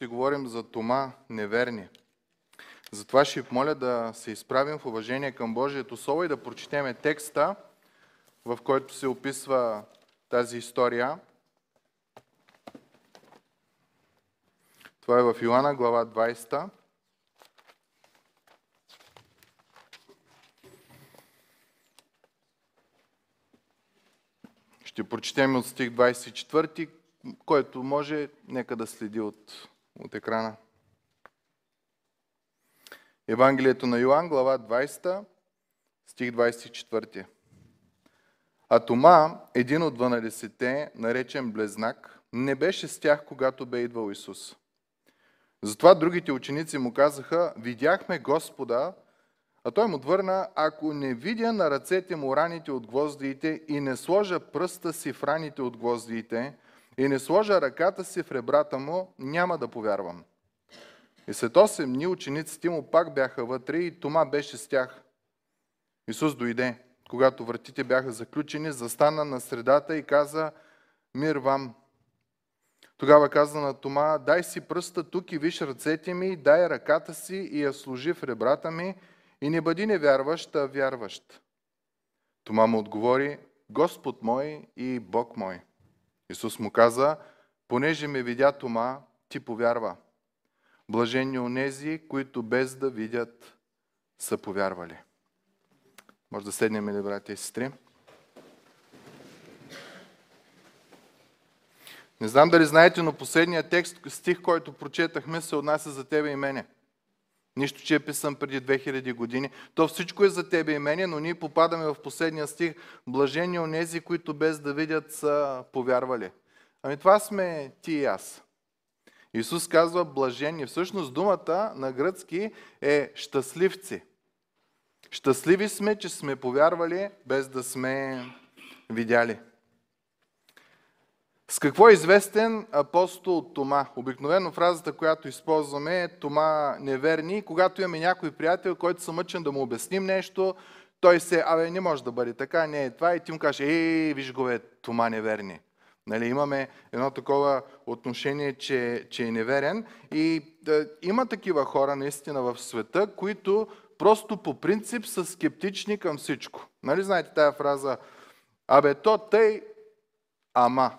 ще говорим за Тома неверни. Затова ще ви моля да се изправим в уважение към Божието Слово и да прочетеме текста, в който се описва тази история. Това е в Йоанна, глава 20. Ще прочетем от стих 24, който може, нека да следи от от екрана. Евангелието на Йоан, глава 20, стих 24. А Тома, един от 12-те, наречен Блезнак, не беше с тях, когато бе идвал Исус. Затова другите ученици му казаха, видяхме Господа, а той му отвърна, ако не видя на ръцете му раните от гвоздиите и не сложа пръста си в раните от гвоздиите, и не сложа ръката си в ребрата му, няма да повярвам. И след 8 дни учениците му пак бяха вътре и Тома беше с тях. Исус дойде, когато вратите бяха заключени, застана на средата и каза «Мир вам!» Тогава каза на Тома «Дай си пръста тук и виж ръцете ми, дай ръката си и я служи в ребрата ми и не бъди невярващ, а вярващ». Тома му отговори «Господ мой и Бог мой». Исус му каза, понеже ме видя Тома, ти повярва. Блажени онези, които без да видят са повярвали. Може да седнем или братя и сестри? Не знам дали знаете, но последният текст, стих, който прочетахме, се отнася за тебе и мене. Нищо, че е писан преди 2000 години. То всичко е за тебе и мене, но ние попадаме в последния стих. Блажени онези, които без да видят са повярвали. Ами това сме ти и аз. Исус казва блажени. Всъщност думата на гръцки е щастливци. Щастливи сме, че сме повярвали без да сме видяли. С какво е известен апостол Тома? Обикновено фразата, която използваме е Тома неверни. Когато имаме някой приятел, който съм мъчен да му обясним нещо, той се, абе, не може да бъде така, не е това. И ти му каже, ей, виж го, бе, Тома неверни. Нали, имаме едно такова отношение, че, че е неверен. И да, има такива хора наистина в света, които просто по принцип са скептични към всичко. Нали знаете тая фраза? Абе, то тъй, ама.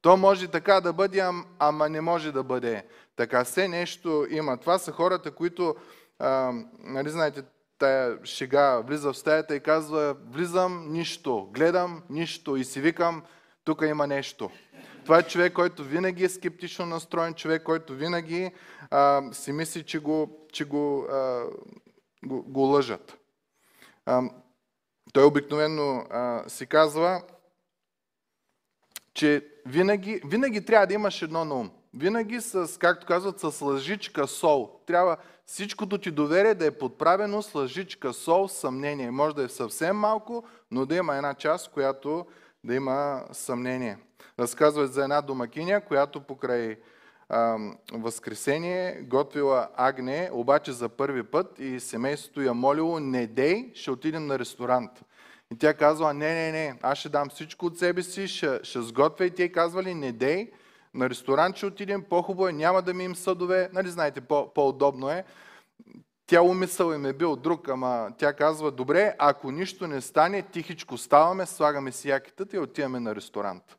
То може така да бъде, ама не може да бъде. Така все нещо има. Това са хората, които, а, нали знаете, тая шега влиза в стаята и казва, влизам нищо, гледам нищо и си викам, тук има нещо. Това е човек, който винаги е скептично настроен, човек, който винаги а, си мисли, че го, че го, а, го, го лъжат. А, той обикновено а, си казва, че винаги, винаги трябва да имаш едно на ум. Винаги с, както казват, с лъжичка сол. Трябва всичкото ти доверие да е подправено с лъжичка сол, съмнение. Може да е съвсем малко, но да има една част, която да има съмнение. Разказва за една домакиня, която покрай ам, Възкресение готвила агне, обаче за първи път и семейството я молило, не дей, ще отидем на ресторант. И тя казва, не, не, не, аз ще дам всичко от себе си, ще, ще сготвя. И те казвали, не дей, на ресторант ще отидем, по-хубаво е, няма да ми им съдове, нали знаете, по- по-удобно е. Тя умисъл им е бил друг, ама тя казва, добре, ако нищо не стане, тихичко ставаме, слагаме си якитата и отиваме на ресторант.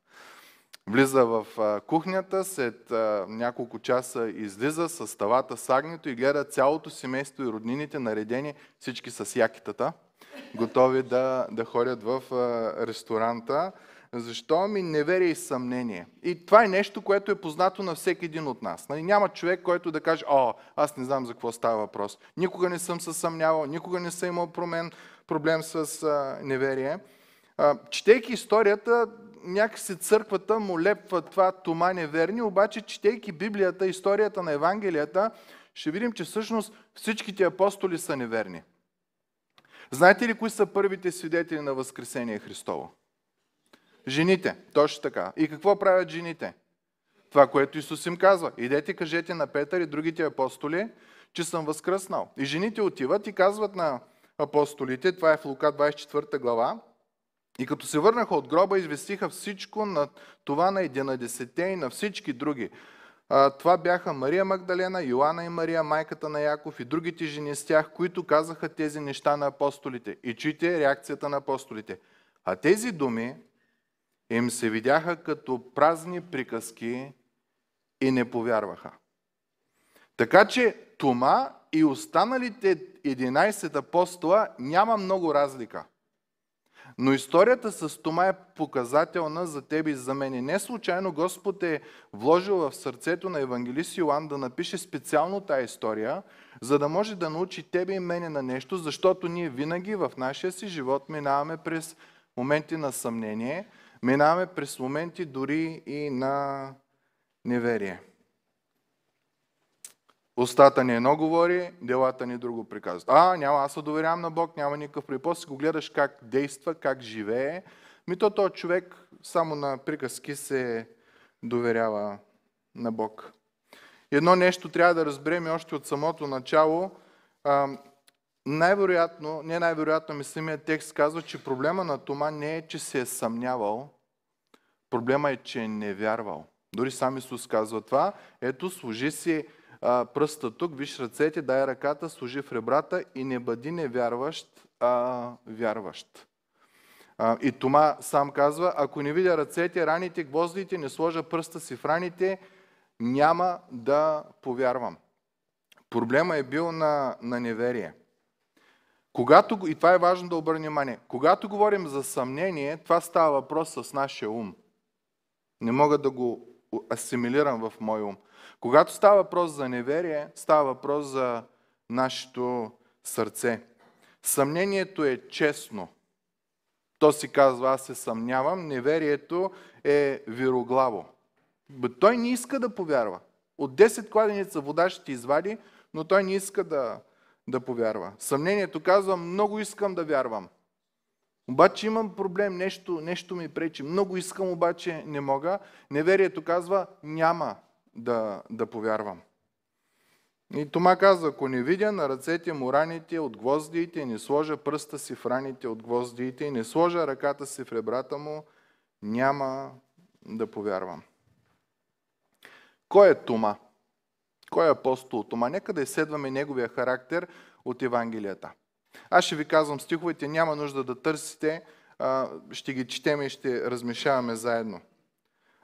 Влиза в кухнята, след няколко часа излиза с тавата с агнето и гледа цялото семейство и роднините наредени, всички с якитата готови да, да ходят в а, ресторанта. Защо? Ми неверие и съмнение. И това е нещо, което е познато на всеки един от нас. Нали, няма човек, който да каже, о, аз не знам за какво става въпрос. Никога не съм се съмнявал, никога не съм имал промен, проблем с а, неверие. А, четейки историята, някакси църквата му лепва това тома неверни, обаче четейки Библията, историята на Евангелията, ще видим, че всъщност всичките апостоли са неверни. Знаете ли кои са първите свидетели на Възкресение Христово? Жените, точно така. И какво правят жените? Това, което Исус им казва. Идете, кажете на Петър и другите апостоли, че съм възкръснал. И жените отиват и казват на апостолите, това е в Лука 24 глава, и като се върнаха от гроба, известиха всичко на това на единадесете и на всички други. Това бяха Мария Магдалена, Йоанна и Мария, майката на Яков и другите жени с тях, които казаха тези неща на апостолите. И чуйте реакцията на апостолите. А тези думи им се видяха като празни приказки и не повярваха. Така че Тома и останалите 11 апостола няма много разлика. Но историята с Тома е показателна за теб и за мен. И не случайно Господ е вложил в сърцето на евангелист Йоанн да напише специално тая история, за да може да научи тебе и мене на нещо, защото ние винаги в нашия си живот минаваме през моменти на съмнение, минаваме през моменти дори и на неверие. Устата ни едно говори, делата ни друго приказват. А, няма, аз се доверявам на Бог, няма никакъв припос. го гледаш как действа, как живее. Ми то този човек само на приказки се доверява на Бог. Едно нещо трябва да разберем още от самото начало. най-вероятно, не най-вероятно, ми самия текст казва, че проблема на Тома не е, че се е съмнявал, проблема е, че е не е вярвал. Дори сам Исус казва това. Ето, служи си а, пръста тук, виж ръцете, дай ръката, служи в ребрата и не бъди невярващ, а вярващ. А, и Тома сам казва, ако не видя ръцете, раните, гвоздите, не сложа пръста си в раните, няма да повярвам. Проблема е бил на, на неверие. Когато, и това е важно да обърнем внимание. Когато говорим за съмнение, това става въпрос с нашия ум. Не мога да го асимилирам в мой ум. Когато става въпрос за неверие, става въпрос за нашето сърце. Съмнението е честно. То си казва, аз се съмнявам, неверието е вироглаво. Бе, той не иска да повярва. От 10 кладеница вода ще ти извади, но той не иска да, да повярва. Съмнението казва, много искам да вярвам. Обаче имам проблем, нещо, нещо ми пречи. Много искам, обаче не мога. Неверието казва, няма да, да повярвам. И Тома казва, ако не видя на ръцете му раните от гвоздиите и не сложа пръста си в раните от гвоздиите и не сложа ръката си в ребрата му, няма да повярвам. Кой е Тома? Кой е апостол Тома? Нека да изследваме неговия характер от Евангелията. Аз ще ви казвам стиховете, няма нужда да търсите, ще ги четем и ще размешаваме заедно.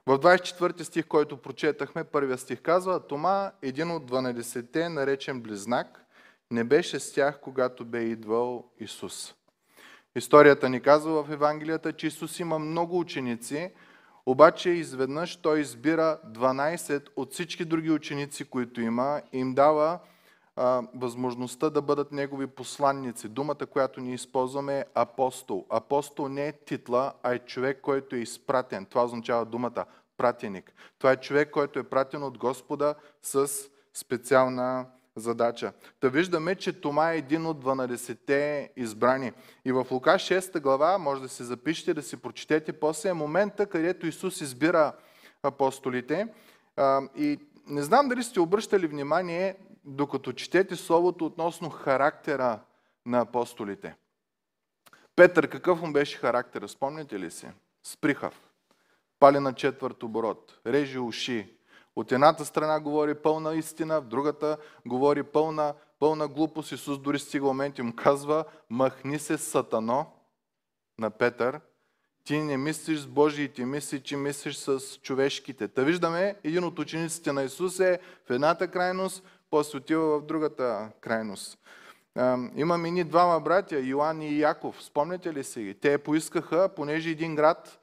В 24 стих, който прочетахме, първия стих казва, Тома, един от 12-те, наречен близнак, не беше с тях, когато бе идвал Исус. Историята ни казва в Евангелията, че Исус има много ученици, обаче изведнъж той избира 12 от всички други ученици, които има, и им дава а, възможността да бъдат негови посланници. Думата, която ние използваме е апостол. Апостол не е титла, а е човек, който е изпратен. Това означава думата пратеник. Това е човек, който е пратен от Господа с специална задача. Та виждаме, че Тома е един от 12-те избрани. И в Лука 6 глава, може да се запишете, да си прочетете после, е момента, където Исус избира апостолите. И не знам дали сте обръщали внимание, докато четете Словото относно характера на апостолите. Петър, какъв му беше характера? Спомняте ли си? Сприхав. Пали на четвърт оборот. Режи уши. От едната страна говори пълна истина, в другата говори пълна, пълна глупост. Исус дори стига момент и му казва, махни се сатано на Петър, ти не мислиш с Божиите мисли, че мислиш с човешките. Та виждаме, един от учениците на Исус е в едната крайност, после отива в другата крайност. Имам ни двама братя, Йоан и Яков. Спомняте ли си ги? Те поискаха, понеже един град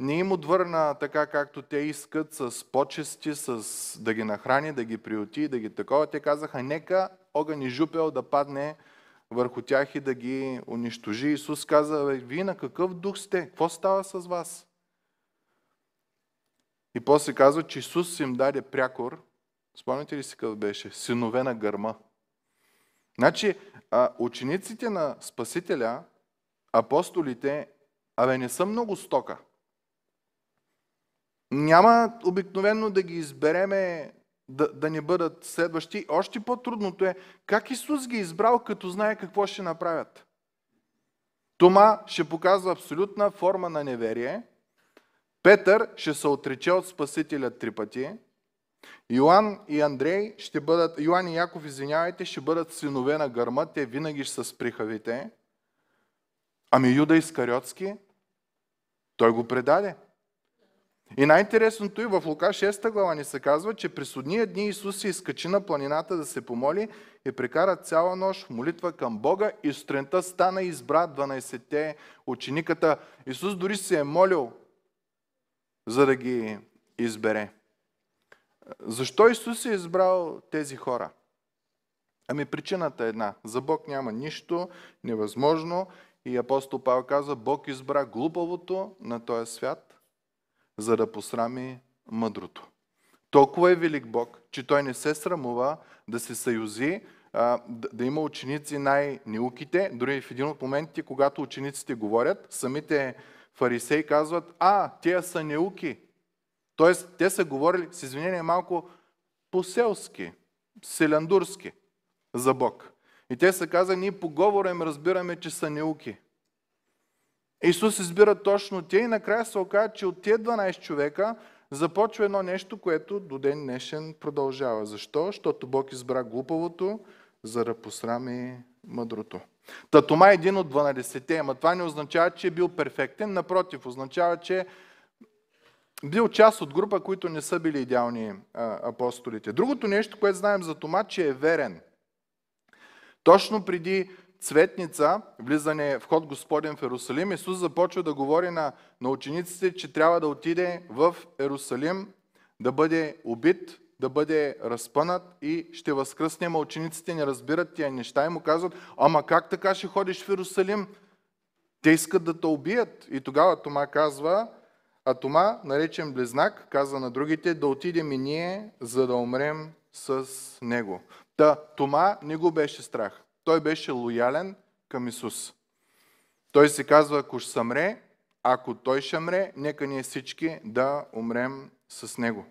не им отвърна така, както те искат, с почести, с да ги нахрани, да ги приоти, да ги такова. Те казаха, нека огън и жупел да падне върху тях и да ги унищожи. Исус каза, вие на какъв дух сте? Какво става с вас? И после казва, че Исус им даде прякор Спомняте ли си какъв беше? Синове на гърма. Значи, а, учениците на Спасителя, апостолите, абе не са много стока. Няма обикновено да ги избереме да, да не бъдат следващи. Още по-трудното е как Исус ги е избрал, като знае какво ще направят. Тома ще показва абсолютна форма на неверие. Петър ще се отрече от Спасителя три пъти. Йоан и Андрей ще бъдат, Йоан и Яков, извинявайте, ще бъдат синове на гърма, те винаги ще са сприхавите. Ами Юда Искариотски, той го предаде. И най-интересното и в Лука 6 глава ни се казва, че при судния дни Исус се изкачи на планината да се помоли и прекара цяла нощ в молитва към Бога и сутринта стана и избра 12-те учениката. Исус дори се е молил, за да ги избере. Защо Исус е избрал тези хора? Ами причината е една. За Бог няма нищо невъзможно и апостол Павел каза, Бог избра глупавото на този свят, за да посрами мъдрото. Толкова е велик Бог, че той не се срамува да се съюзи, да има ученици най-неуките. Дори в един от моментите, когато учениците говорят, самите фарисеи казват, а, тия са неуки, Тоест, те са говорили, с извинение, малко по-селски, селяндурски за Бог. И те са казали, ние по говора им разбираме, че са неуки. Исус избира точно те и накрая се оказа, че от тези 12 човека започва едно нещо, което до ден днешен продължава. Защо? Защото Бог избра глупавото, за да посрами мъдрото. Тома е един от 12-те, ама това не означава, че е бил перфектен, напротив, означава, че бил част от група, които не са били идеални а, апостолите. Другото нещо, което знаем за Тома, че е верен. Точно преди цветница, влизане в ход Господен в Ерусалим, Исус започва да говори на, на учениците, че трябва да отиде в Ерусалим, да бъде убит, да бъде разпънат и ще възкръсне. Ама учениците не разбират тия неща и му казват, ама как така ще ходиш в Ерусалим? Те искат да те убият. И тогава Тома казва, а Тома, наречен близнак, каза на другите, да отидем и ние, за да умрем с него. Та Тома не го беше страх. Той беше лоялен към Исус. Той се казва, ако ще съмре, ако той ще мре, нека ние всички да умрем с него.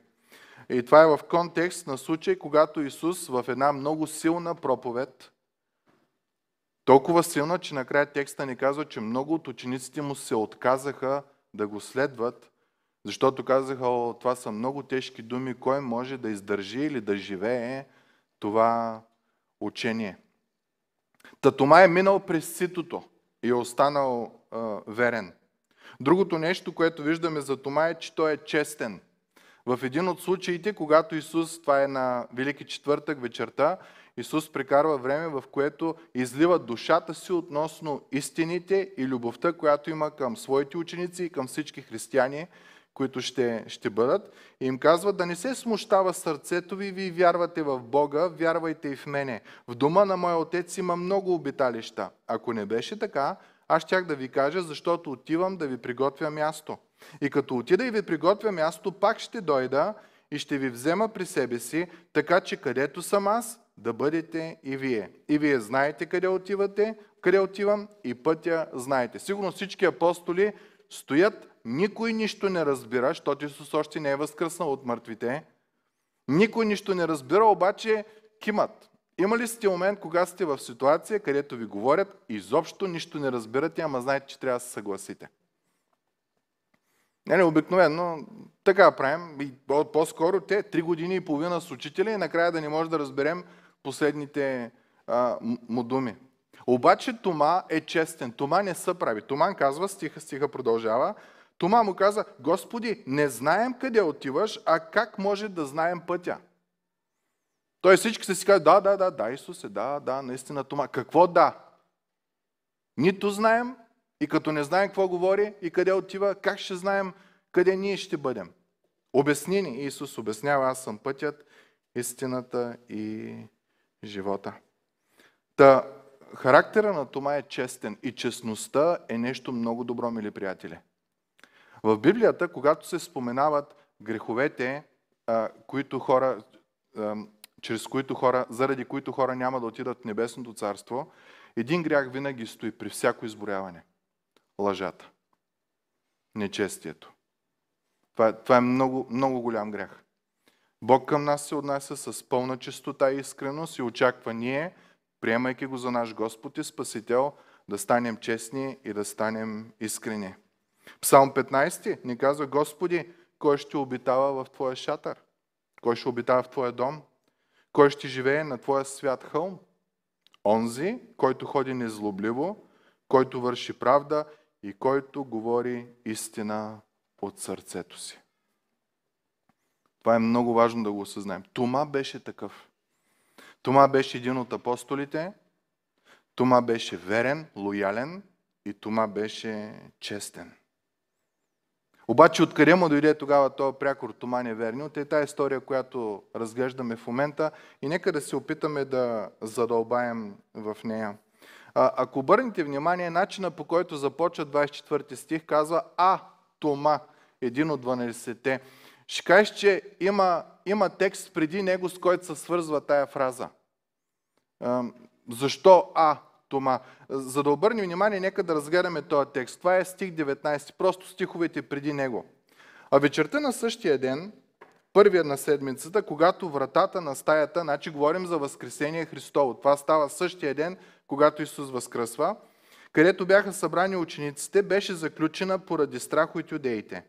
И това е в контекст на случай, когато Исус в една много силна проповед, толкова силна, че накрая текста ни казва, че много от учениците му се отказаха да го следват, защото казаха, О, това са много тежки думи, кой може да издържи или да живее това учение. Татома е минал през ситото и е останал а, верен. Другото нещо, което виждаме за Тома е, че той е честен. В един от случаите, когато Исус, това е на Велики четвъртък вечерта, Исус прекарва време, в което излива душата си относно истините и любовта, която има към своите ученици и към всички християни, които ще, ще бъдат. И им казва да не се смущава сърцето ви, вие вярвате в Бога, вярвайте и в мене. В дома на моя отец има много обиталища. Ако не беше така, аз щях да ви кажа, защото отивам да ви приготвя място. И като отида и ви приготвя място, пак ще дойда и ще ви взема при себе си, така че където съм аз, да бъдете и вие. И вие знаете къде отивате, къде отивам и пътя знаете. Сигурно всички апостоли стоят, никой нищо не разбира, защото Исус още не е възкръснал от мъртвите. Никой нищо не разбира, обаче кимат. Има ли сте момент, кога сте в ситуация, където ви говорят, изобщо нищо не разбирате, ама знаете, че трябва да се съгласите? Не, не, обикновено така правим. И по-скоро те три години и половина с учителя и накрая да не може да разберем последните а, му думи. Обаче Тома е честен. Тома не се прави. Томан казва, стиха, стиха продължава. Тома му каза, Господи, не знаем къде отиваш, а как може да знаем пътя? Той всички се си казват, да, да, да, да, Исусе, да, да, наистина Тома. Какво да? Нито знаем и като не знаем какво говори и къде отива, как ще знаем къде ние ще бъдем? Обясни ни, Исус обяснява, аз съм пътят, истината и живота. Та, характера на Тома е честен и честността е нещо много добро, мили приятели. В Библията, когато се споменават греховете, които хора, чрез които хора, заради които хора няма да отидат в небесното царство, един грях винаги стои при всяко изборяване. Лъжата. Нечестието. Това, е, това е много, много голям грях. Бог към нас се отнася с пълна чистота и искреност и очаква ние, приемайки го за наш Господ и Спасител, да станем честни и да станем искрени. Псалм 15 ни казва, Господи, кой ще обитава в Твоя шатър? Кой ще обитава в Твоя дом? Кой ще живее на Твоя свят хълм? Онзи, който ходи незлобливо, който върши правда и който говори истина от сърцето си. Това е много важно да го осъзнаем. Тома беше такъв. Тома беше един от апостолите, Тома беше верен, лоялен и Тома беше честен. Обаче откъде му дойде тогава този прякор Тома неверни? От е тази история, която разглеждаме в момента и нека да се опитаме да задълбаем в нея. А, ако обърнете внимание, начина по който започва 24 стих казва А, Тома, един от 12-те ще кажеш, че има, има текст преди него, с който се свързва тая фраза. Защо А, Тома? За да обърнем внимание, нека да разгледаме този текст. Това е стих 19, просто стиховете преди него. А вечерта на същия ден, първия на седмицата, когато вратата на стаята, значи говорим за Възкресение Христово, това става същия ден, когато Исус възкръсва, където бяха събрани учениците, беше заключена поради страх от юдеите.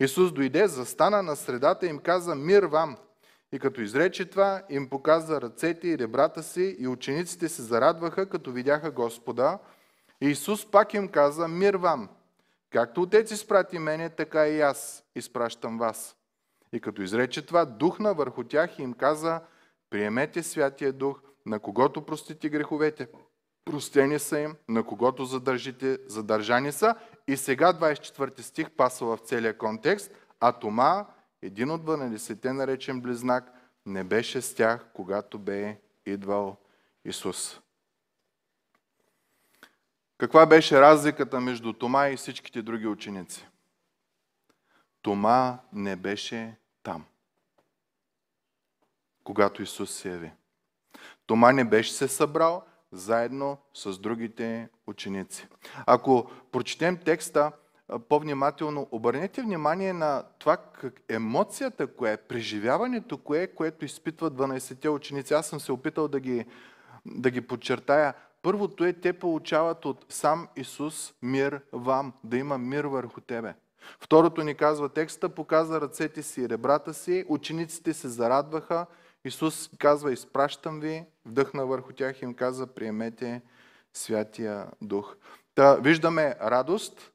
Исус дойде, застана на средата и им каза мир вам. И като изрече това, им показа ръцете и ребрата си и учениците се зарадваха, като видяха Господа. И Исус пак им каза мир вам. Както Отец изпрати мене, така и аз изпращам вас. И като изрече това, духна върху тях и им каза, приемете Святия Дух, на когото простите греховете, простени са им, на когото задържите, задържани са и сега 24 стих пасва в целия контекст, а Тома, един от 12-те наречен близнак, не беше с тях, когато бе идвал Исус. Каква беше разликата между Тома и всичките други ученици? Тома не беше там, когато Исус се яви. Тома не беше се събрал заедно с другите ученици. Ако прочетем текста по-внимателно, обърнете внимание на това как емоцията, кое е, преживяването, кое, е, което изпитват 12-те ученици. Аз съм се опитал да ги, да ги подчертая. Първото е, те получават от сам Исус мир вам, да има мир върху тебе. Второто ни казва текста, показа ръцете си и ребрата си, учениците се зарадваха, Исус казва, изпращам ви, вдъхна върху тях и им каза, приемете Святия Дух. Та виждаме радост,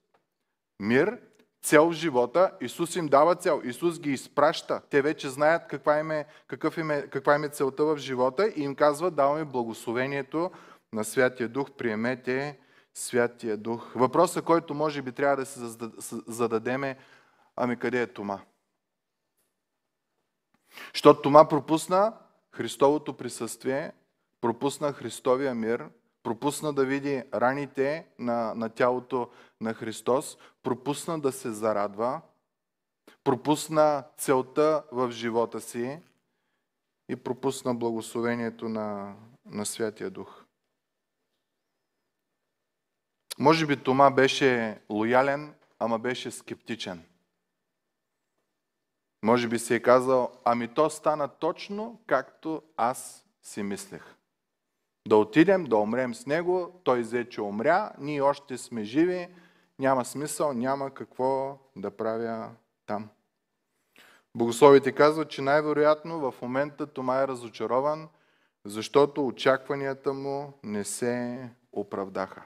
мир, цел в живота. Исус им дава цел. Исус ги изпраща. Те вече знаят каква им е, какъв им е, каква им е целта в живота и им казва, даваме благословението на Святия Дух, приемете Святия Дух. Въпросът, който може би трябва да се е, ами къде е Тома? Защото Тома пропусна Христовото присъствие, пропусна Христовия мир, пропусна да види раните на, на тялото на Христос, пропусна да се зарадва, пропусна целта в живота си и пропусна благословението на, на Святия Дух. Може би Тома беше лоялен, ама беше скептичен. Може би си е казал, ами то стана точно както аз си мислех. Да отидем, да умрем с него, той взе, че умря, ние още сме живи, няма смисъл, няма какво да правя там. Богословите казват, че най-вероятно в момента Тома е разочарован, защото очакванията му не се оправдаха.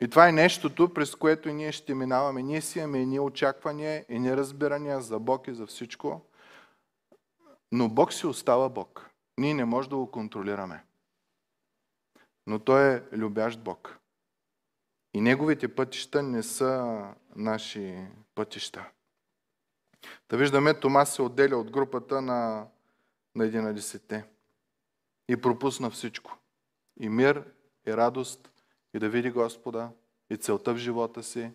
И това е нещото, през което ние ще минаваме. Ние си имаме едни очаквания, и неразбирания за Бог и за всичко, но Бог си остава Бог. Ние не можем да го контролираме. Но Той е любящ Бог. И Неговите пътища не са наши пътища. Да виждаме, Тома се отделя от групата на, на 11-те и пропусна всичко. И мир, и радост, и да види Господа, и целта в живота си,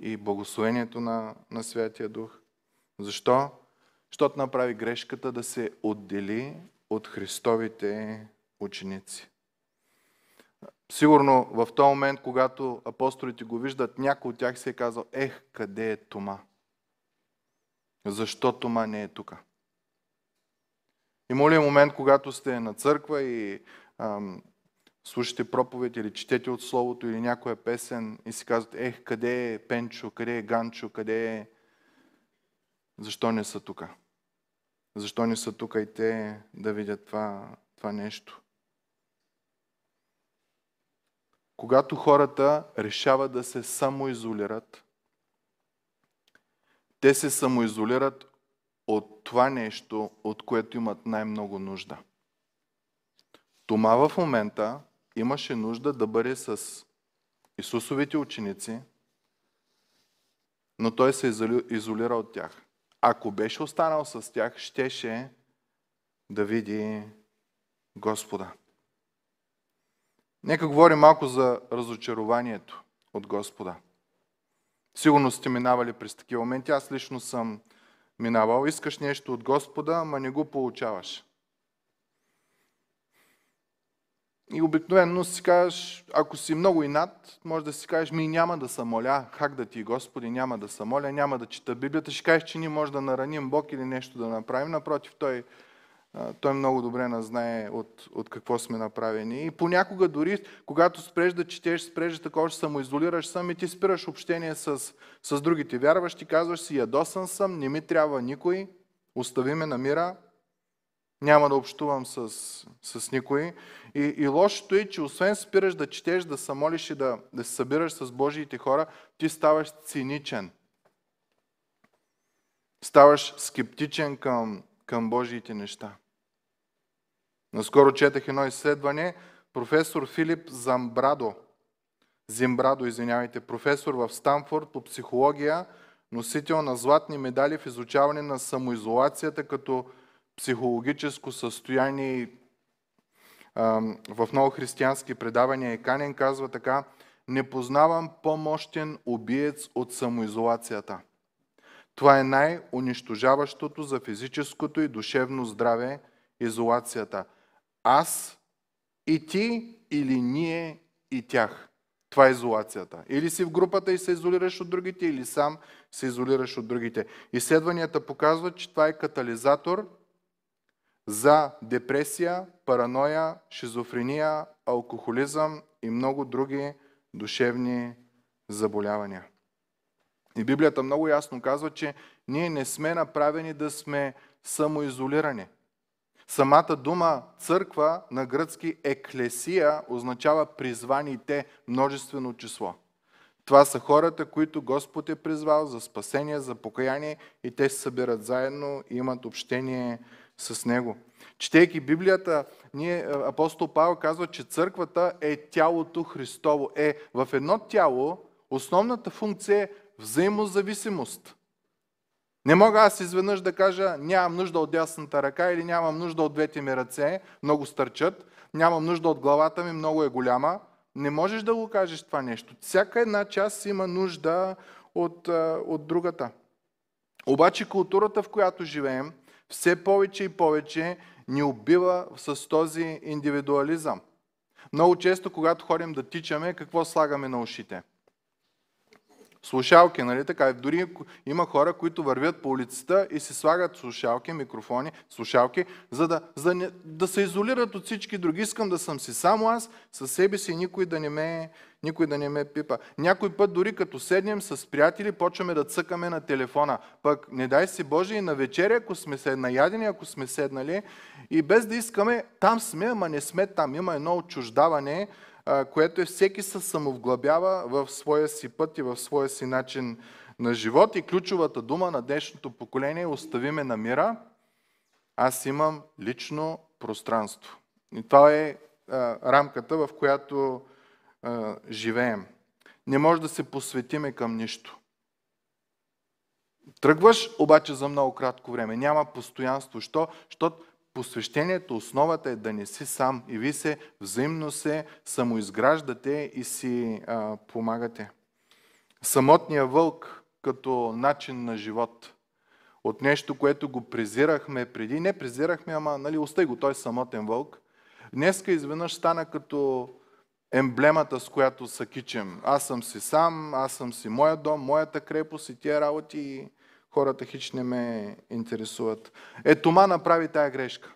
и благословението на, на Святия Дух. Защо? Защото направи грешката да се отдели от Христовите ученици. Сигурно в този момент, когато апостолите го виждат, някой от тях се е казал, ех, къде е Тома? Защо Тома не е тук? Има ли е момент, когато сте на църква и ам, слушате проповед или четете от Словото или някоя песен и си казвате, ех, къде е Пенчо, къде е Ганчо, къде е... Защо не са тука? Защо не са тук и те да видят това, това нещо? Когато хората решават да се самоизолират, те се самоизолират от това нещо, от което имат най-много нужда. Тома в момента имаше нужда да бъде с Исусовите ученици, но той се изолира от тях. Ако беше останал с тях, щеше да види Господа. Нека говорим малко за разочарованието от Господа. Сигурно сте минавали през такива моменти. Аз лично съм минавал. Искаш нещо от Господа, ма не го получаваш. И обикновено си кажеш, ако си много и над, може да си кажеш, ми няма да се моля, как да ти, Господи, няма да се моля, няма да чета Библията, ще кажеш, че ние може да нараним Бог или нещо да направим. Напротив, Той, той много добре не знае от, от какво сме направени. И понякога дори, когато спреш да четеш, спреш да такова, ще самоизолираш сам и ти спираш общение с, с другите вярващи, казваш си, ядосан съм, не ми трябва никой, остави ме на мира, няма да общувам с, с никой. И, и лошото е, че освен спираш да четеш, да се молиш и да, да се събираш с Божиите хора, ти ставаш циничен. Ставаш скептичен към, към Божиите неща. Наскоро четах едно изследване. Професор Филип Замбрадо, Зимбрадо, извинявайте, професор в Станфорд по психология, носител на златни медали в изучаване на самоизолацията като психологическо състояние и в много християнски предавания и Канен казва така, не познавам по-мощен убиец от самоизолацията. Това е най-унищожаващото за физическото и душевно здраве изолацията. Аз и ти или ние и тях. Това е изолацията. Или си в групата и се изолираш от другите, или сам се изолираш от другите. Изследванията показват, че това е катализатор – за депресия, параноя, шизофрения, алкохолизъм и много други душевни заболявания. И Библията много ясно казва, че ние не сме направени да сме самоизолирани. Самата дума църква на гръцки еклесия означава призваните множествено число. Това са хората, които Господ е призвал за спасение, за покаяние и те се събират заедно и имат общение с него. Четейки Библията, ние, е, апостол Павел казва, че църквата е тялото Христово. Е, в едно тяло основната функция е взаимозависимост. Не мога аз изведнъж да кажа, нямам нужда от дясната ръка или нямам нужда от двете ми ръце, много стърчат, нямам нужда от главата ми, много е голяма. Не можеш да го кажеш това нещо. Всяка една част има нужда от, е, от другата. Обаче културата, в която живеем, все повече и повече ни убива с този индивидуализъм. Много често, когато ходим да тичаме, какво слагаме на ушите – слушалки, нали така? Дори има хора, които вървят по улицата и си слагат слушалки, микрофони, слушалки, за да, за не, да се изолират от всички други. Искам да съм си само аз, със себе си, никой да не ме, никой да не ме пипа. Някой път дори като седнем с приятели, почваме да цъкаме на телефона. Пък не дай си Боже и на вечеря, ако сме ядени, ако сме седнали и без да искаме, там сме, ама не сме там. Има едно отчуждаване, което е всеки се самовглъбява в своя си път и в своя си начин на живот. И ключовата дума на днешното поколение е остави ме на мира, аз имам лично пространство. И това е рамката, в която живеем. Не може да се посветиме към нищо. Тръгваш обаче за много кратко време. Няма постоянство. Що? Защото посвещението, основата е да не си сам и ви се взаимно се самоизграждате и си а, помагате. Самотния вълк като начин на живот. От нещо, което го презирахме преди. Не презирахме, ама нали, остай го, той е самотен вълк. Днеска изведнъж стана като емблемата, с която са кичем. Аз съм си сам, аз съм си моя дом, моята крепост и тия работи хората хич не ме интересуват. Е, Тома направи тая грешка.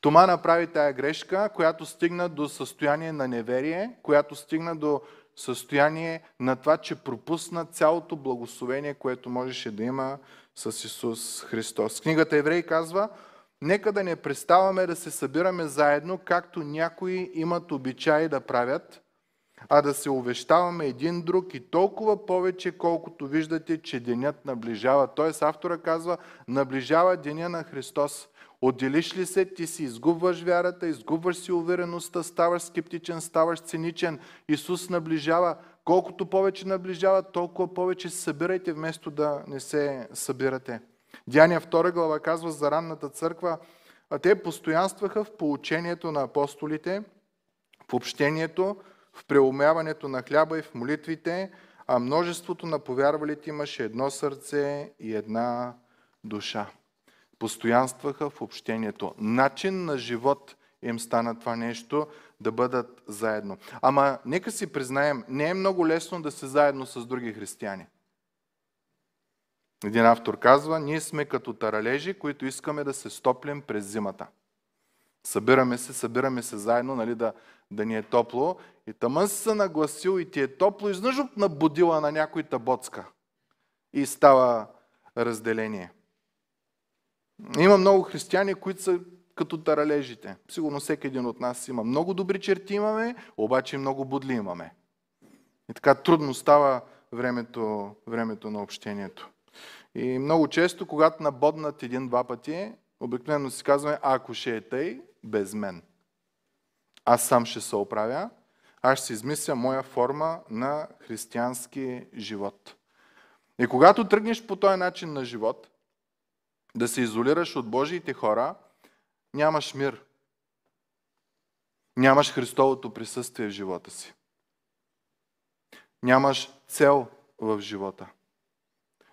Тома направи тая грешка, която стигна до състояние на неверие, която стигна до състояние на това, че пропусна цялото благословение, което можеше да има с Исус Христос. Книгата Еврей казва, нека да не преставаме да се събираме заедно, както някои имат обичай да правят, а да се увещаваме един друг и толкова повече, колкото виждате, че денят наближава. Тоест автора казва, наближава деня на Христос. Отделиш ли се, ти си изгубваш вярата, изгубваш си увереността, ставаш скептичен, ставаш циничен. Исус наближава. Колкото повече наближава, толкова повече се събирайте, вместо да не се събирате. Дяния 2 глава казва за ранната църква, а те постоянстваха в получението на апостолите, в общението, в преломяването на хляба и в молитвите, а множеството на повярвалите имаше едно сърце и една душа. Постоянстваха в общението. Начин на живот им стана това нещо да бъдат заедно. Ама нека си признаем, не е много лесно да се заедно с други християни. Един автор казва, ние сме като таралежи, които искаме да се стоплим през зимата. Събираме се, събираме се заедно, нали, да, да ни е топло и тъмън си се нагласил и ти е топло, знъж набудила на някой табоцка. И става разделение. Има много християни, които са като таралежите. Сигурно всеки един от нас има. Много добри черти имаме, обаче много будли имаме. И така трудно става времето, времето на общението. И много често, когато набоднат един-два пъти, обикновено си казваме, ако ще е тъй, без мен. Аз сам ще се оправя, аз ще си измисля моя форма на християнски живот. И когато тръгнеш по този начин на живот, да се изолираш от Божиите хора, нямаш мир. Нямаш Христовото присъствие в живота си. Нямаш цел в живота.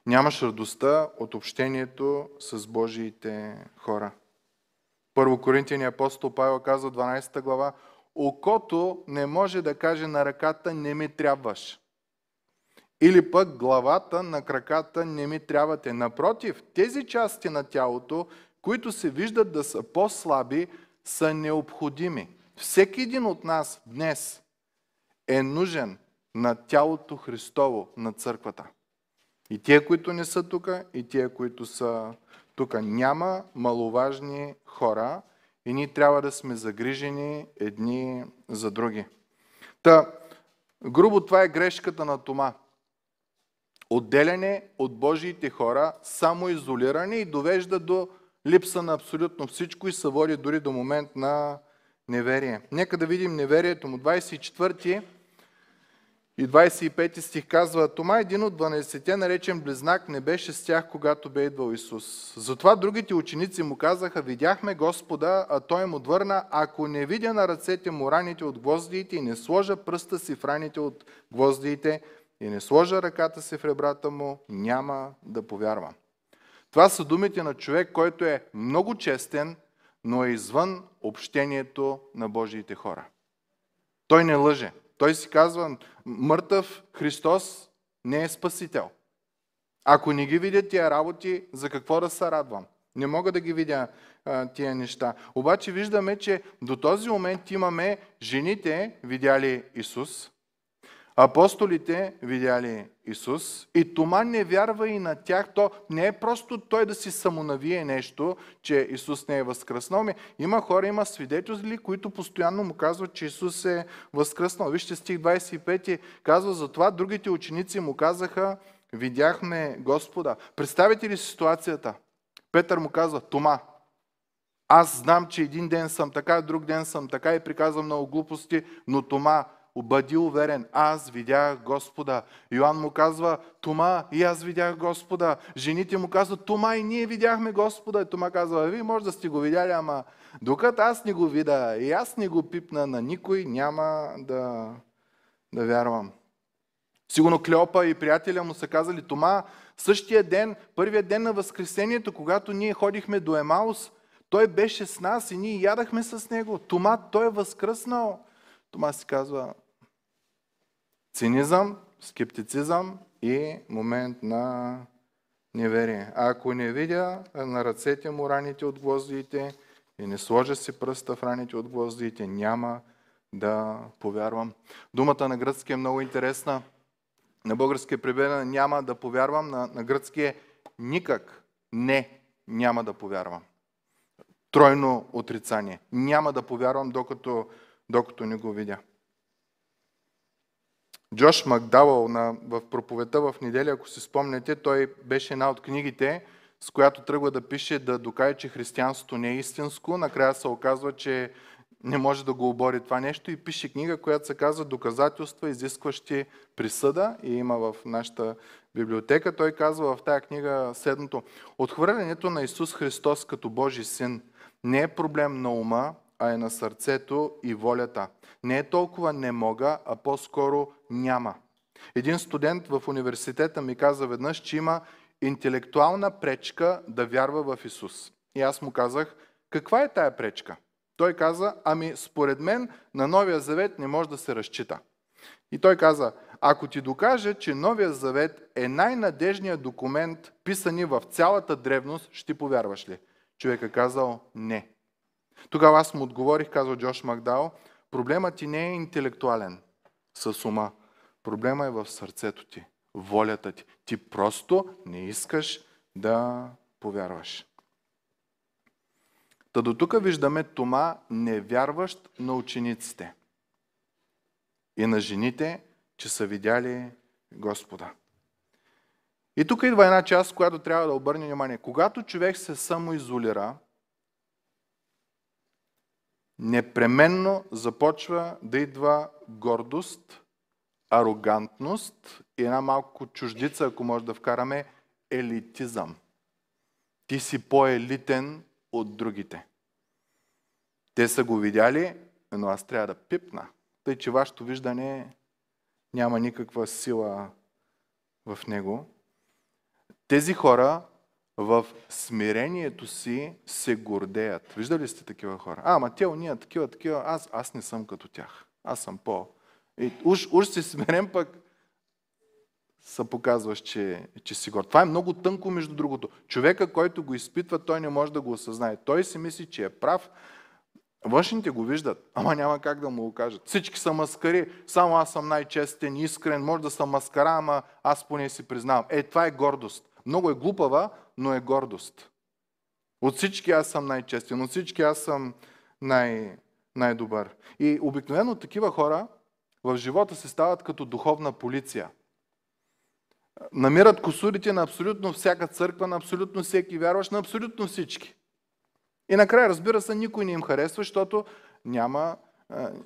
Нямаш радостта от общението с Божиите хора. Първо Коринтияни апостол Павел казва 12 глава, окото не може да каже на ръката не ми трябваш. Или пък главата на краката не ми трябвате. Напротив, тези части на тялото, които се виждат да са по-слаби, са необходими. Всеки един от нас днес е нужен на тялото Христово, на църквата. И тия, които не са тук, и тия, които са тук. Няма маловажни хора, и ние трябва да сме загрижени едни за други. Та, грубо това е грешката на Тома. Отделяне от Божиите хора, само изолиране и довежда до липса на абсолютно всичко и се води дори до момент на неверие. Нека да видим неверието му. 24 и 25 стих казва, Тома един от 12-те, наречен близнак, не беше с тях, когато бе идвал Исус. Затова другите ученици му казаха, видяхме Господа, а той му отвърна, ако не видя на ръцете му раните от гвоздиите и не сложа пръста си в раните от гвоздиите и не сложа ръката си в ребрата му, няма да повярвам. Това са думите на човек, който е много честен, но е извън общението на Божиите хора. Той не лъже. Той си казва, мъртъв Христос не е спасител. Ако не ги видя тия работи, за какво да се радвам? Не мога да ги видя а, тия неща. Обаче виждаме, че до този момент имаме жените видяли Исус, Апостолите видяли Исус и Тома не вярва и на тях. То не е просто той да си самонавие нещо, че Исус не е възкръснал. Ми, има хора, има свидетели, които постоянно му казват, че Исус е възкръснал. Вижте стих 25 казва за това. Другите ученици му казаха, видяхме Господа. Представете ли ситуацията? Петър му казва, Тома, аз знам, че един ден съм така, друг ден съм така и приказвам много глупости, но Тома, бъди уверен, аз видях Господа. Йоанн му казва, Тома, и аз видях Господа. Жените му казват, Тома, и ние видяхме Господа. И Тома казва, вие «Ами, може да сте го видяли, ама докато аз не го видя и аз не го пипна на никой, няма да, да вярвам. Сигурно Клеопа и приятеля му са казали, Тома, същия ден, първият ден на Възкресението, когато ние ходихме до Емаус, той беше с нас и ние ядахме с него. Тома, той е възкръснал. Тома си казва цинизъм, скептицизъм и момент на неверие. А ако не видя на ръцете му раните от гвоздиите и не сложа си пръста в раните от гвоздиите, няма да повярвам. Думата на гръцки е много интересна. На български е приведена няма да повярвам, на, на гръцки е никак не, няма да повярвам. Тройно отрицание. Няма да повярвам, докато докато не го видя. Джош Макдауъл на, в проповета в неделя, ако си спомняте, той беше една от книгите, с която тръгва да пише да докаже, че християнството не е истинско. Накрая се оказва, че не може да го обори това нещо и пише книга, която се казва Доказателства, изискващи присъда и има в нашата библиотека. Той казва в тая книга следното. Отхвърлянето на Исус Христос като Божий син не е проблем на ума, а е на сърцето и волята. Не е толкова не мога, а по-скоро няма. Един студент в университета ми каза веднъж, че има интелектуална пречка да вярва в Исус. И аз му казах, каква е тая пречка? Той каза, ами според мен на Новия Завет не може да се разчита. И той каза, ако ти докажа, че Новия Завет е най-надежният документ, писани в цялата древност, ще повярваш ли? Човека казал, не. Тогава аз му отговорих, казва Джош Макдао, проблемът ти не е интелектуален с ума. Проблема е в сърцето ти, волята ти. Ти просто не искаш да повярваш. Та до тук виждаме Тома невярващ на учениците и на жените, че са видяли Господа. И тук идва една част, която трябва да обърне внимание. Когато човек се самоизолира, непременно започва да идва гордост, арогантност и една малко чуждица, ако може да вкараме, елитизъм. Ти си по-елитен от другите. Те са го видяли, но аз трябва да пипна. Тъй, че вашето виждане няма никаква сила в него. Тези хора в смирението си се гордеят. Виждали сте такива хора? А, ама те уния такива, такива, аз, аз не съм като тях. Аз съм по... И уж, уж си смирен пък се показваш, че, че си горд. Това е много тънко, между другото. Човека, който го изпитва, той не може да го осъзнае. Той си мисли, че е прав. Външните го виждат, ама няма как да му го кажат. Всички са маскари, само аз съм най-честен, искрен, може да съм маскара, ама аз поне си признавам. Е, това е гордост. Много е глупава, но е гордост. От всички аз съм най-честен, от всички аз съм най- най-добър. И обикновено такива хора в живота се стават като духовна полиция. Намират косурите на абсолютно всяка църква, на абсолютно всеки вярваш, на абсолютно всички. И накрая, разбира се, никой не им харесва, защото няма,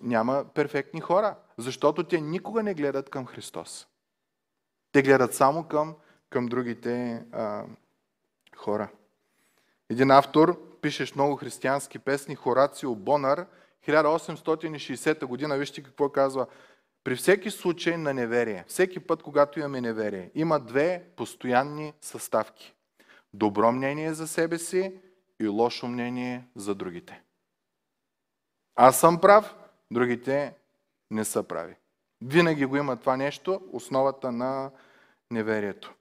няма перфектни хора. Защото те никога не гледат към Христос. Те гледат само към, към другите а, хора. Един автор, пишеш много християнски песни, Хорацио Бонар, 1860 година, вижте какво казва. При всеки случай на неверие, всеки път, когато имаме неверие, има две постоянни съставки. Добро мнение за себе си и лошо мнение за другите. Аз съм прав, другите не са прави. Винаги го има това нещо, основата на неверието.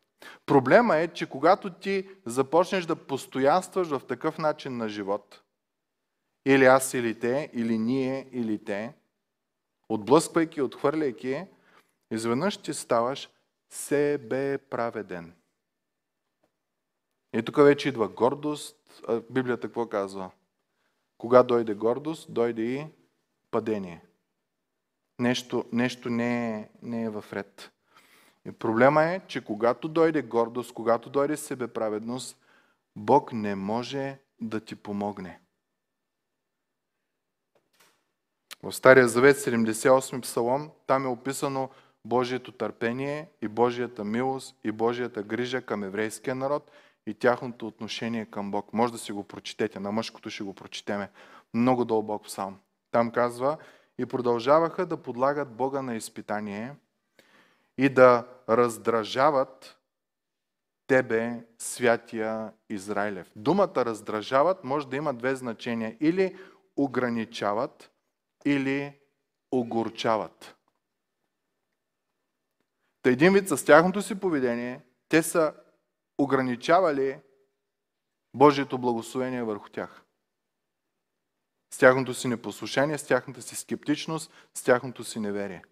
Проблема е, че когато ти започнеш да постоянстваш в такъв начин на живот, или аз, или те, или ние, или те, отблъсквайки, отхвърляйки, изведнъж ти ставаш себе праведен. И тук вече идва гордост. Библията какво казва? Кога дойде гордост, дойде и падение. Нещо, нещо не, е, не е в ред. И проблема е, че когато дойде гордост, когато дойде себеправедност, Бог не може да ти помогне. В Стария Завет, 78 псалом, там е описано Божието търпение и Божията милост и Божията грижа към еврейския народ и тяхното отношение към Бог. Може да си го прочетете, на мъжкото ще го прочетеме. Много дълбоко сам. Там казва, и продължаваха да подлагат Бога на изпитание – и да раздражават тебе, святия Израилев. Думата раздражават може да има две значения. Или ограничават, или огорчават. Та един вид с тяхното си поведение, те са ограничавали Божието благословение върху тях. С тяхното си непослушание, с тяхната си скептичност, с тяхното си неверие.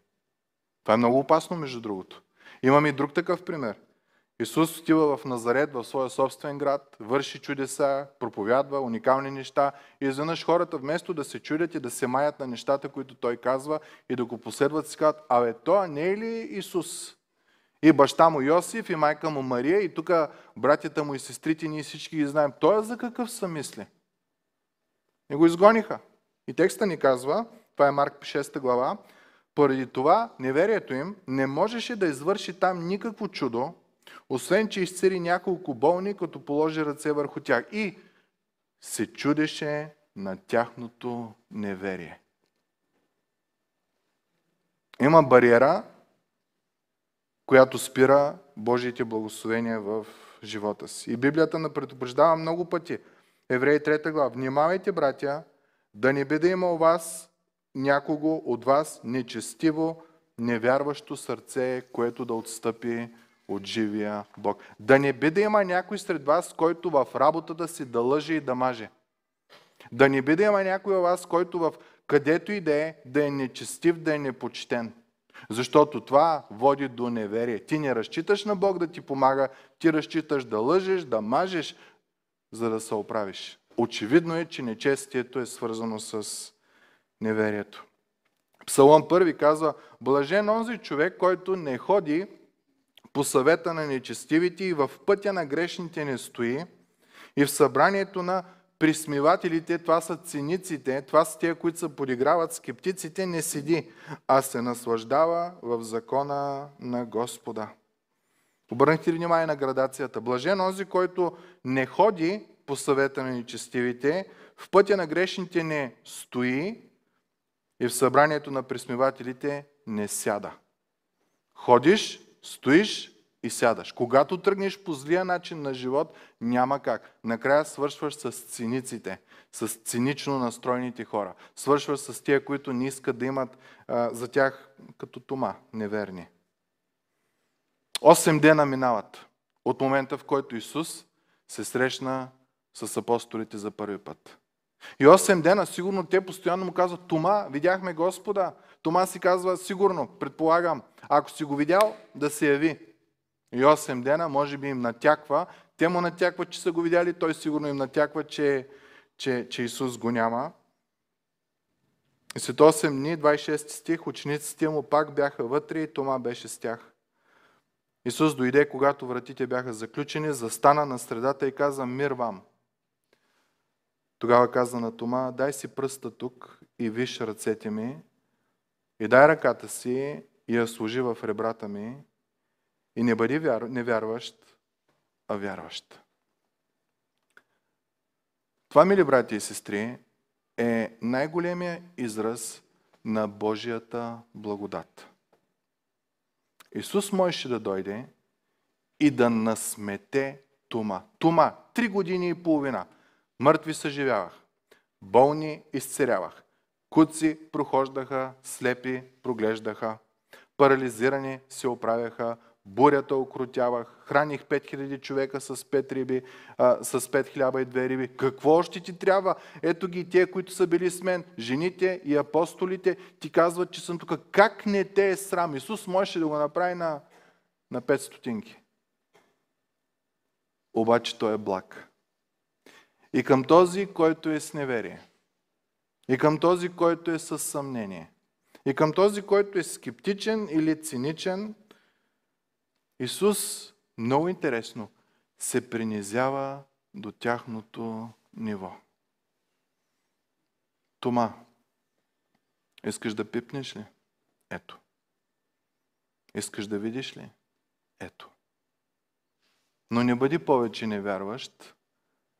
Това е много опасно, между другото. Имам и друг такъв пример. Исус отива в Назарет, в своя собствен град, върши чудеса, проповядва уникални неща и изведнъж хората вместо да се чудят и да се маят на нещата, които той казва и да го последват, си казват, абе, Той не е ли Исус? И баща му Йосиф, и майка му Мария, и тук братята му и сестрите, ние всички ги знаем. Той е за какъв са мисли? И го изгониха. И текста ни казва, това е Марк 6 глава, поради това неверието им не можеше да извърши там никакво чудо, освен че изцери няколко болни, като положи ръце върху тях. И се чудеше на тяхното неверие. Има бариера, която спира Божиите благословения в живота си. И Библията на предупреждава много пъти. Евреи 3 глава. Внимавайте, братя, да не би да има у вас някого от вас нечестиво, невярващо сърце, което да отстъпи от живия Бог. Да не би да има някой сред вас, който в работата си да лъже и да маже. Да не би да има някой от вас, който в където и да е, да е нечестив, да е непочтен. Защото това води до неверие. Ти не разчиташ на Бог да ти помага, ти разчиташ да лъжеш, да мажеш, за да се оправиш. Очевидно е, че нечестието е свързано с неверието. Псалом 1 казва, блажен онзи човек, който не ходи по съвета на нечестивите и в пътя на грешните не стои, и в събранието на присмивателите, това са циниците, това са тия, които се подиграват, скептиците, не седи, а се наслаждава в закона на Господа. Обърнахте ли внимание на градацията? Блажен онзи, който не ходи по съвета на нечестивите, в пътя на грешните не стои и в събранието на присмивателите не сяда. Ходиш, стоиш и сядаш. Когато тръгнеш по злия начин на живот, няма как. Накрая свършваш с циниците, с цинично настроените хора. Свършваш с тия, които не искат да имат а, за тях като тома, неверни. Осем дена минават от момента, в който Исус се срещна с апостолите за първи път. И 8 дена, сигурно те постоянно му казват, Тома, видяхме Господа. Тома си казва, сигурно, предполагам, ако си го видял, да се яви. И 8 дена, може би им натяква, те му натякват, че са го видяли, той сигурно им натяква, че, че, че Исус го няма. И след 8 дни, 26 стих, учениците му пак бяха вътре и Тома беше с тях. Исус дойде, когато вратите бяха заключени, застана на средата и каза, мир вам. Тогава каза на Тома, дай си пръста тук и виж ръцете ми, и дай ръката си и я служи в ребрата ми, и не бъди вяр... невярващ, а вярващ. Това, мили брати и сестри, е най-големия израз на Божията благодат. Исус можеше да дойде и да насмете Тума. Тума, три години и половина – Мъртви съживявах, болни изцерявах, куци прохождаха, слепи проглеждаха, парализирани се оправяха, бурята окрутявах, храних 5000 човека с 5, риби, а, с 5 хляба и 2 риби. Какво още ти трябва? Ето ги те, които са били с мен, жените и апостолите, ти казват, че съм тук. Как не те е срам? Исус можеше да го направи на, на 5 стотинки. Обаче той е благ и към този, който е с неверие, и към този, който е с съмнение, и към този, който е скептичен или циничен, Исус, много интересно, се принизява до тяхното ниво. Тома, искаш да пипнеш ли? Ето. Искаш да видиш ли? Ето. Но не бъди повече невярващ,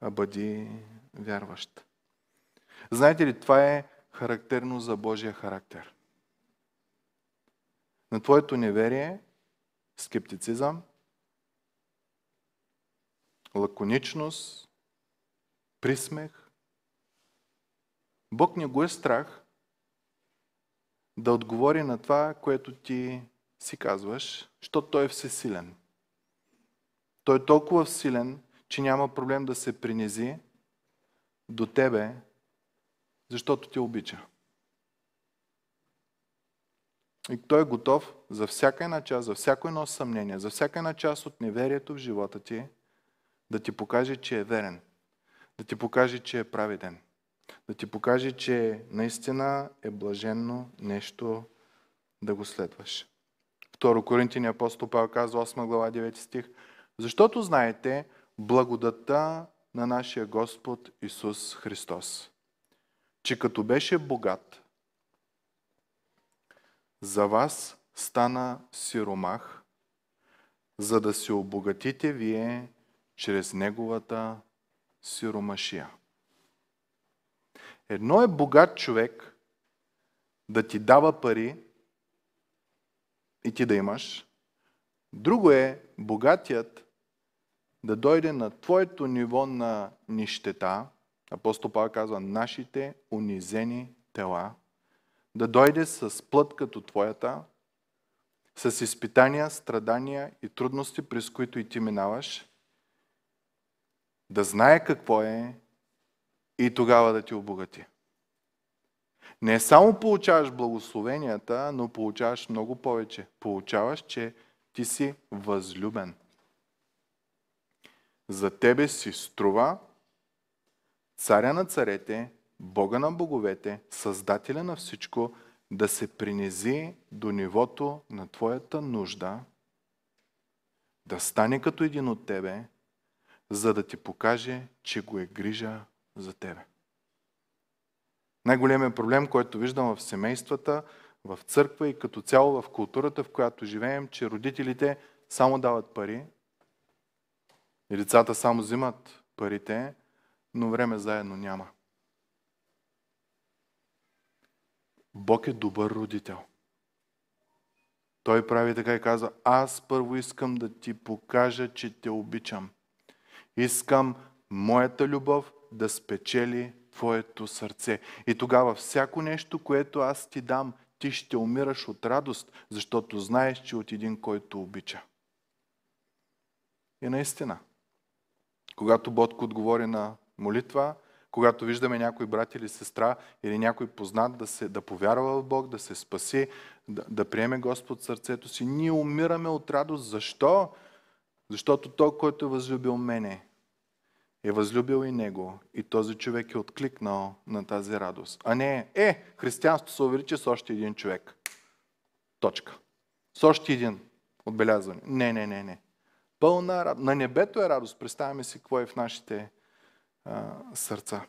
а бъди вярващ. Знаете ли, това е характерно за Божия характер. На твоето неверие, скептицизъм, лаконичност, присмех. Бог не го е страх да отговори на това, което ти си казваш, защото Той е всесилен. Той е толкова всесилен, че няма проблем да се принези до тебе, защото те обича. И той е готов за всяка една част, за всяко едно съмнение, за всяка една част от неверието в живота ти, да ти покаже, че е верен, да ти покаже, че е праведен, да ти покаже, че наистина е блаженно нещо да го следваш. Второ Коринтини апостол Павел казва 8 глава 9 стих. Защото знаете, благодата на нашия Господ Исус Христос, че като беше богат, за вас стана сиромах, за да се обогатите вие чрез неговата сиромашия. Едно е богат човек да ти дава пари и ти да имаш. Друго е богатият да дойде на твоето ниво на нищета, апостол Павел казва, нашите унизени тела, да дойде с плът като твоята, с изпитания, страдания и трудности, през които и ти минаваш, да знае какво е и тогава да ти обогати. Не само получаваш благословенията, но получаваш много повече. Получаваш, че ти си възлюбен – за тебе си струва царя на царете, Бога на боговете, Създателя на всичко, да се принези до нивото на твоята нужда, да стане като един от тебе, за да ти покаже, че го е грижа за тебе. Най-големият е проблем, който виждам в семействата, в църква и като цяло в културата, в която живеем, че родителите само дават пари, и децата само взимат парите, но време заедно няма. Бог е добър родител. Той прави така и казва, аз първо искам да ти покажа, че те обичам. Искам моята любов да спечели твоето сърце. И тогава всяко нещо, което аз ти дам, ти ще умираш от радост, защото знаеш, че от един, който обича. И наистина – когато Ботко отговори на молитва, когато виждаме някой брат или сестра или някой познат да, се, да повярва в Бог, да се спаси, да, да приеме Господ сърцето си, ние умираме от радост. Защо? Защото Той, който е възлюбил мене, е възлюбил и него. И този човек е откликнал на тази радост. А не е, християнството се увеличи с още един човек. Точка. С още един отбелязване. Не, не, не, не пълна радост. На небето е радост. Представяме си какво е в нашите а, сърца.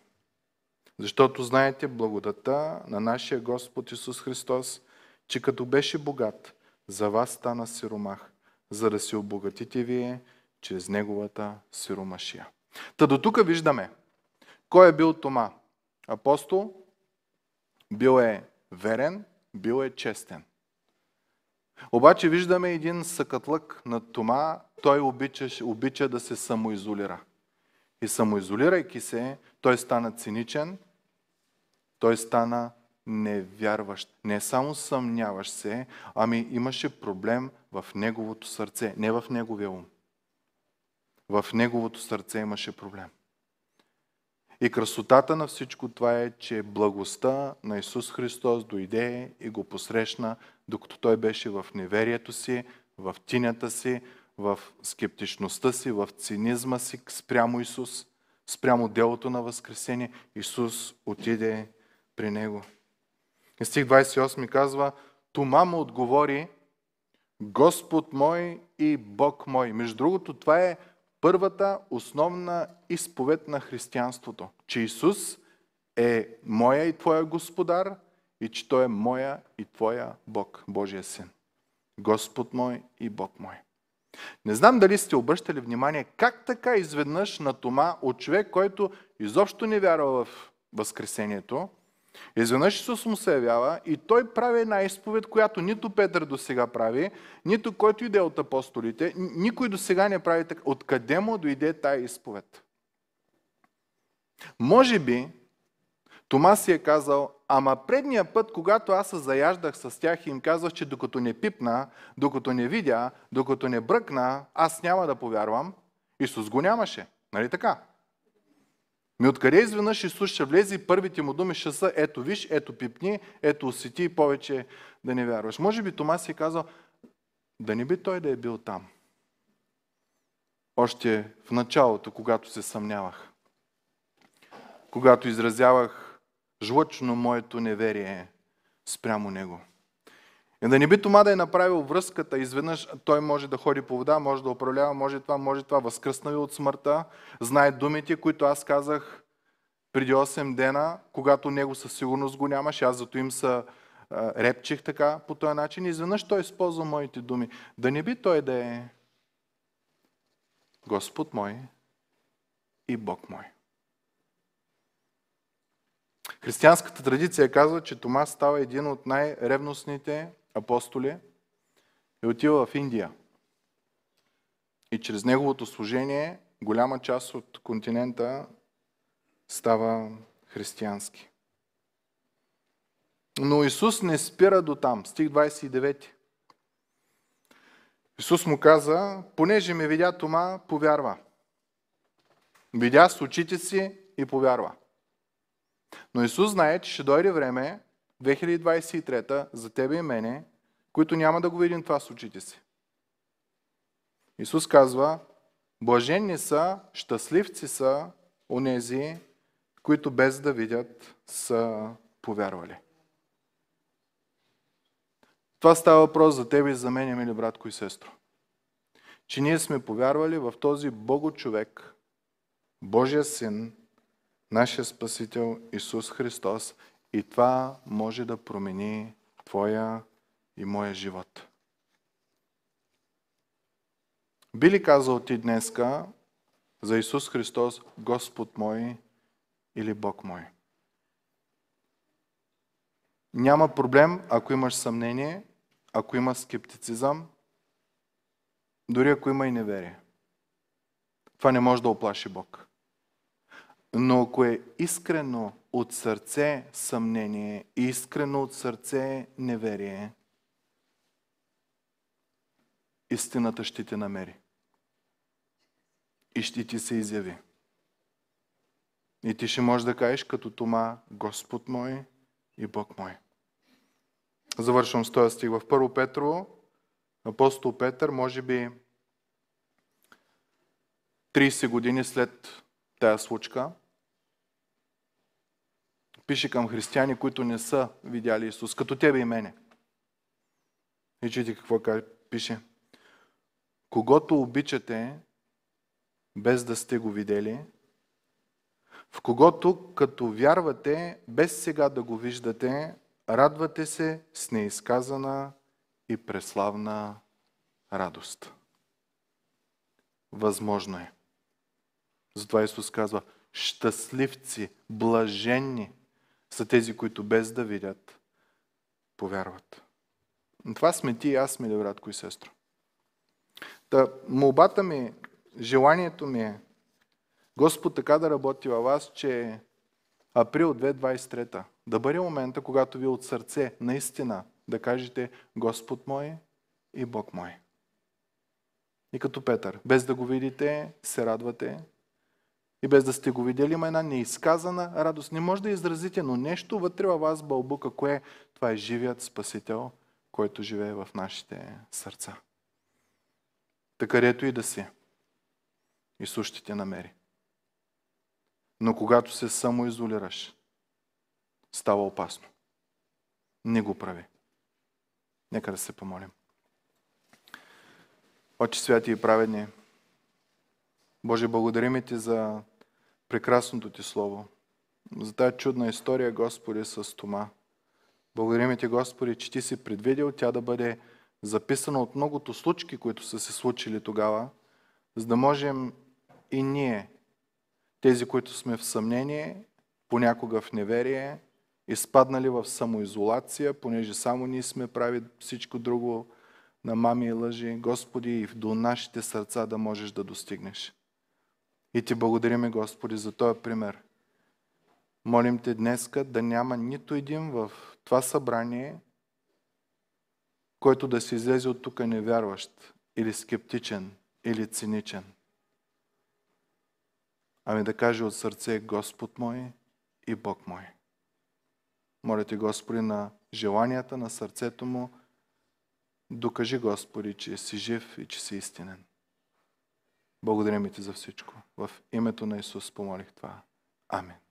Защото знаете благодата на нашия Господ Исус Христос, че като беше богат, за вас стана сиромах, за да се обогатите вие чрез неговата сиромашия. Та до тук виждаме кой е бил Тома. Апостол бил е верен, бил е честен. Обаче виждаме един съкътлък на Тома, той обича, обича да се самоизолира. И самоизолирайки се, той стана циничен, той стана невярващ. Не само съмняващ се, ами имаше проблем в неговото сърце, не в неговия ум. В неговото сърце имаше проблем. И красотата на всичко това е, че благостта на Исус Христос дойде и го посрещна докато той беше в неверието си, в тинята си, в скептичността си, в цинизма си спрямо Исус, спрямо делото на Възкресение, Исус отиде при него. И стих 28 казва, Тома му отговори, Господ мой и Бог мой. Между другото, това е първата основна изповед на християнството, че Исус е моя и твоя господар – и че Той е моя и Твоя Бог, Божия син. Господ мой и Бог мой. Не знам дали сте обръщали внимание как така изведнъж на Тома от човек, който изобщо не вярва в Възкресението, изведнъж Исус му се явява и той прави една изповед, която нито Петър до сега прави, нито който иде от апостолите, никой до сега не прави така. Откъде му дойде тая изповед? Може би Тома си е казал, Ама предния път, когато аз се заяждах с тях и им казвах, че докато не пипна, докато не видя, докато не бръкна, аз няма да повярвам, Исус го нямаше. Нали така? Ми откъде изведнъж Исус ще влезе и първите му думи ще са ето виж, ето пипни, ето усети и повече да не вярваш. Може би Томас си е казал, да не би той да е бил там. Още в началото, когато се съмнявах. Когато изразявах жлъчно моето неверие е спрямо него. И да не би Тома да е направил връзката, изведнъж той може да ходи по вода, може да управлява, може това, може това, възкръсна ви е от смъртта, знае думите, които аз казах преди 8 дена, когато него със сигурност го нямаше, аз зато им са репчих така по този начин, изведнъж той използва моите думи. Да не би той да е Господ мой и Бог мой. Християнската традиция казва, че Томас става един от най-ревностните апостоли и отива в Индия. И чрез неговото служение голяма част от континента става християнски. Но Исус не спира до там. Стих 29. Исус му каза, понеже ме видя Тома, повярва. Видя с очите си и повярва. Но Исус знае, че ще дойде време, 2023, за тебе и мене, които няма да го видим това с очите си. Исус казва, блаженни са, щастливци са онези, които без да видят са повярвали. Това става въпрос за тебе и за мен, мили братко и сестро. Че ние сме повярвали в този Бог човек, Божия син, нашия Спасител Исус Христос и това може да промени твоя и моя живот. Би ли казал ти днеска за Исус Христос Господ мой или Бог мой? Няма проблем, ако имаш съмнение, ако има скептицизъм, дори ако има и неверие. Това не може да оплаши Бог. Но ако е искрено от сърце съмнение и искрено от сърце неверие, истината ще те намери. И ще ти се изяви. И ти ще можеш да кажеш като Тома, Господ мой и Бог мой. Завършвам с този стих в първо Петро. Апостол Петър, може би 30 години след тая случка, пише към християни, които не са видяли Исус, като тебе и мене. И чуйте какво пише. Когато обичате, без да сте го видели, в когото, като вярвате, без сега да го виждате, радвате се с неизказана и преславна радост. Възможно е. Затова Исус казва, щастливци, блаженни, са тези, които без да видят, повярват. Това сме ти и аз сме, братко и сестро. Та, молбата ми, желанието ми е Господ така да работи във вас, че април 2023 да бъде момента, когато ви е от сърце наистина да кажете Господ мой и Бог мой. И като Петър, без да го видите, се радвате, и без да сте го видели, има една неизказана радост. Не може да изразите, но нещо вътре във вас бълбука. Кое Това е живият Спасител, който живее в нашите сърца. Така където и да си, Исус ще те намери. Но когато се самоизолираш, става опасно. Не го прави. Нека да се помолим. Отче святи и праведни, Боже, благодарим Ти за прекрасното Ти Слово, за тази чудна история, Господи, с Тома. Благодарим Ти, Господи, че Ти си предвидил тя да бъде записана от многото случки, които са се случили тогава, за да можем и ние, тези, които сме в съмнение, понякога в неверие, изпаднали в самоизолация, понеже само ние сме прави всичко друго на мами и лъжи, Господи, и до нашите сърца да можеш да достигнеш. И ти благодариме, Господи, за този пример. Молим те днеска да няма нито един в това събрание, който да се излезе от тук невярващ или скептичен или циничен. Ами да каже от сърце Господ мой и Бог мой. Моля ти, Господи, на желанията на сърцето му, докажи, Господи, че си жив и че си истинен. Благодарим ти за всичко. В името на Исус помолих това. Амин.